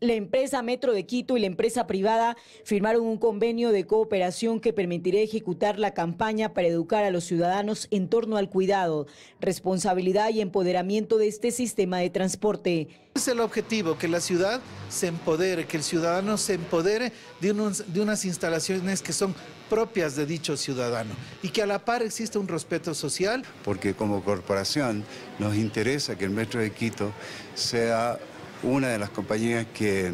La empresa Metro de Quito y la empresa privada firmaron un convenio de cooperación que permitirá ejecutar la campaña para educar a los ciudadanos en torno al cuidado, responsabilidad y empoderamiento de este sistema de transporte. Es el objetivo, que la ciudad se empodere, que el ciudadano se empodere de, de unas instalaciones que son propias de dicho ciudadano y que a la par exista un respeto social. Porque como corporación nos interesa que el Metro de Quito sea una de las compañías que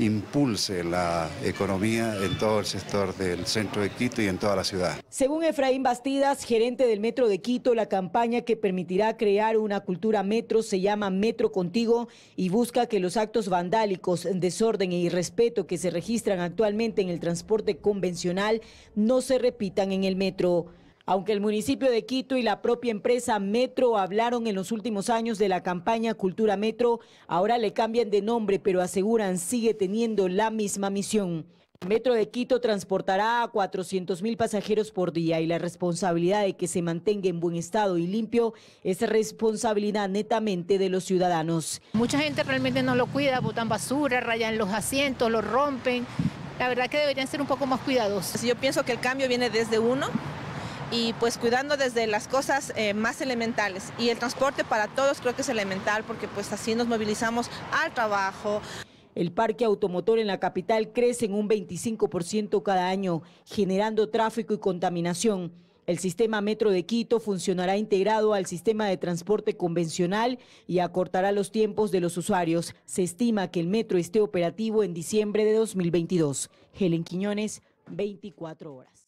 impulse la economía en todo el sector del centro de Quito y en toda la ciudad. Según Efraín Bastidas, gerente del Metro de Quito, la campaña que permitirá crear una cultura metro se llama Metro Contigo y busca que los actos vandálicos, desorden e irrespeto que se registran actualmente en el transporte convencional no se repitan en el metro. Aunque el municipio de Quito y la propia empresa Metro hablaron en los últimos años de la campaña Cultura Metro, ahora le cambian de nombre, pero aseguran sigue teniendo la misma misión. Metro de Quito transportará a 400 mil pasajeros por día y la responsabilidad de que se mantenga en buen estado y limpio es responsabilidad netamente de los ciudadanos. Mucha gente realmente no lo cuida, botan basura, rayan los asientos, lo rompen. La verdad que deberían ser un poco más cuidadosos. Yo pienso que el cambio viene desde uno y pues cuidando desde las cosas eh, más elementales. Y el transporte para todos creo que es elemental porque pues así nos movilizamos al trabajo. El parque automotor en la capital crece en un 25% cada año, generando tráfico y contaminación. El sistema Metro de Quito funcionará integrado al sistema de transporte convencional y acortará los tiempos de los usuarios. Se estima que el metro esté operativo en diciembre de 2022. Helen Quiñones, 24 horas.